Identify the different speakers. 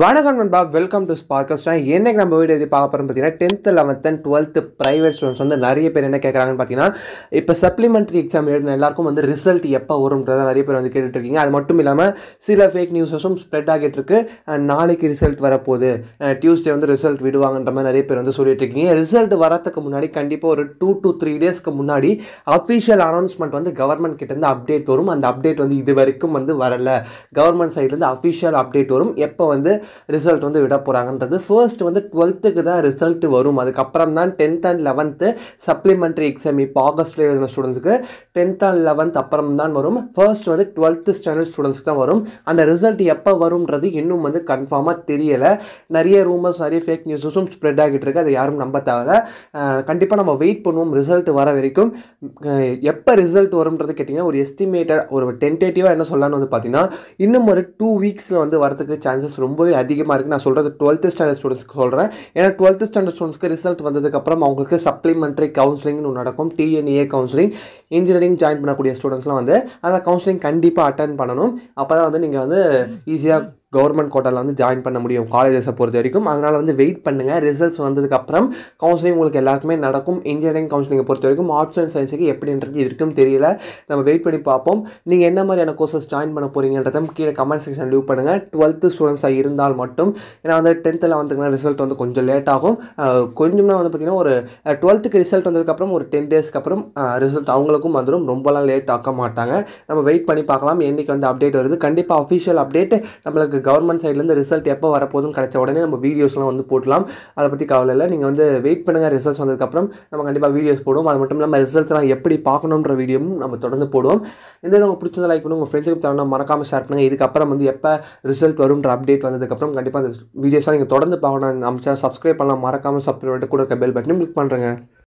Speaker 1: வணக்கம் நண்பா welcome to ஸ்பார்க்கஸ்ட் என்னைக்கு நம்ம வீடியோ இது பார்க்க போகிறோம் பார்த்தீங்கன்னா tenth eleventh and twelfth private students வந்து நிறைய பேர் என்ன கேட்குறாங்கன்னு பார்த்தீங்கன்னா இப்போ சப்ளிமெண்ட்ரி எக்ஸாம் எழுதின எல்லாருக்கும் வந்து ரிசல்ட் எப்போ வரும்ன்றதை நிறைய பேர் வந்து கேட்டுட்ருக்கீங்க அது மட்டும் இல்லாமல் சில ஃபேக் நியூஸஸும் ஸ்ப்ரெட் ஆகிட்டு இருக்கு நாளைக்கு ரிசல்ட் வரப்போகுது டியூஸ்டே வந்து ரிசல்ட் விடுவாங்கன்ற மாதிரி நிறைய பேர் வந்து சொல்லிட்டு இருக்கீங்க ரிசல்ட் வரத்துக்கு முன்னாடி கண்டிப்பாக ஒரு டூ டு த்ரீ டேஸ்க்கு முன்னாடி அஃபிஷியல் அனௌன்ஸ்மெண்ட் வந்து கவர்மெண்ட் கிட்டேருந்து அப்டேட் வரும் அந்த அப்டேட் வந்து இது வரைக்கும் வந்து வரலை கவர்மெண்ட் சைட்லேருந்து அஃபீஷியல் அப்டேட் வரும் எப்போ வந்து ரிசல்ட் வந்து விட போகிறாங்கன்றது ஃபர்ஸ்ட் வந்து டுவெல்த்துக்கு தான் ரிசல்ட் வரும் அதுக்கப்புறம் தான் tenth and eleventh supplementary exam இப்போ ஆகஸ்ட்டில் எழுதின ஸ்டூடெண்ட்ஸுக்கு டென்த் அண்ட் லெவன்த் அப்புறம் தான் வரும் ஃபர்ஸ்ட் வந்து டுவெல்த்து ஸ்டாண்டர்ட் ஸ்டூடெண்ட்ஸ்க்கு தான் வரும் அந்த ரிசல்ட் எப்போ வரும்ன்றது இன்னும் வந்து கன்ஃபார்மாக தெரியலை நிறைய ரூமர்ஸ் நிறைய ஃபேக் நியூஸஸும் ஸ்ப்ரெட் ஆகிட்டு இருக்கு அதை யாரும் நம்ப தேவை கண்டிப்பாக நம்ம வெயிட் பண்ணுவோம் ரிசல்ட் வர வரைக்கும் எப்போ ரிசல்ட் வரும்ன்றது கேட்டிங்கன்னா ஒரு எஸ்டிமேட்டட் ஒரு டென்டேட்டிவாக என்ன சொல்லலாம்னு வந்து பார்த்தீங்கன்னா இன்னும் ஒரு டூ வீக்ஸில் வந்து வரதுக்கு சான்சஸ் ரொம்ப ரொம்பவே அதிகமாக இருக்குது நான் சொல்கிறது டுவெல்த்து ஸ்டாண்டர்ட் ஸ்டூடெண்ட்ஸ்க்கு சொல்கிறேன் ஏன்னா டுவெல்த்து ஸ்டாண்டர்ட் ஸ்டூடெண்ட்ஸ்க்கு ரிசல்ட் வந்ததுக்கப்புறம் அவங்களுக்கு சப்ளிமெண்ட்ரி கவுன்சிலிங்னு ஒன்று நடக்கும் டிஎன்ஏ கவுன்சிலிங் இன்ஜினியரிங் ஜாயின் பண்ணக்கூடிய ஸ்டூடெண்ட்ஸ்லாம் வந்து அந்த கவுன்சிலிங் கண்டிப்பாக அட்டன் பண்ணணும் அப்போ தான் வந்து நீங்கள் வந்து ஈஸியாக கவர்மெண்ட் கோட்டாவில் வந்து ஜாயின் பண்ண முடியும் காலேஜஸை பொறுத்த வரைக்கும் அதனால் வந்து வெயிட் பண்ணுங்கள் ரிசல்ட்ஸ் வந்ததுக்கப்புறம் கவுன்சிலிங் உங்களுக்கு எல்லாருக்குமே நடக்கும் இன்ஜினியரிங் கவுன்சிலிங்கை பொறுத்த வரைக்கும் ஆர்ட்ஸ் அண்ட் சயின்ஸுக்கு எப்படின்றது இருக்கும் தெரியல நம்ம வெயிட் பண்ணி பார்ப்போம் நீங்கள் என்ன மாதிரியான கோர்சஸ் ஜாயின் பண்ண போகிறீங்கன்றதும் கீழே கமெண்ட் செக்ஷன் லீவ் பண்ணுங்கள் டுவெல்த்து ஸ்டூடெண்ட்ஸாக இருந்தால் மட்டும் ஏன்னா வந்து டென்த்தில் வந்துங்கன்னா ரிசல்ட் வந்து கொஞ்சம் லேட் ஆகும் கொஞ்சம்னா வந்து பார்த்திங்கன்னா ஒரு டுவெல்த்துக்கு ரிசல்ட் வந்ததுக்கப்புறம் ஒரு டென் டேஸ்க்கு அப்புறம் ரிசல்ட் அவங்களுக்கும் வந்துடும் ரொம்பலாம் லேட் ஆக்க மாட்டாங்க நம்ம வெயிட் பண்ணி பார்க்கலாம் என்றைக்கு வந்து அப்டேட் வருது கண்டிப்பாக அஃபிஷியல் அப்டேட் நம்மளுக்கு கவர்மெண்ட் சைட்லேருந்து ரிசல்ட் எப்போ வரப்போதும் கிடச்ச உடனே நம்ம வீடியோஸ்லாம் வந்து போடலாம் அதை பற்றி கவலை இல்லை நீங்கள் வந்து வெயிட் பண்ணுங்கள் ரிசல்ட்ஸ் வந்ததுக்கப்புறம் நம்ம கண்டிப்பாக வீடியோஸ் போடுவோம் அது மட்டும் இல்லாமல் ரிசல்ட்ஸ்லாம் எப்படி பார்க்கணுன்ற வீடியோவும் நம்ம தொடர்ந்து போடுவோம் இந்த உங்களுக்கு பிடிச்சது லைக் பண்ணுங்கள் உங்கள் ஃப்ரெண்ட்ஸுக்கு தேவை மறக்காமல் ஷேர் பண்ணுங்கள் இதுக்கப்புறம் வந்து எப்போ ரிசல்ட் வரும்ன்ற அப்டேட் வந்ததுக்கப்புறம் கண்டிப்பாக அந்த வீடியோஸ்லாம் நீங்கள் தொடர்ந்து பார்க்கணும் அமைச்சா சப்ஸ்கிரைப் பண்ணலாம் மறக்காமல் சப்ஸ்கிரைப் கூட இருக்க பெல் பட்டனும் கிளிக் பண்ணுறேங்க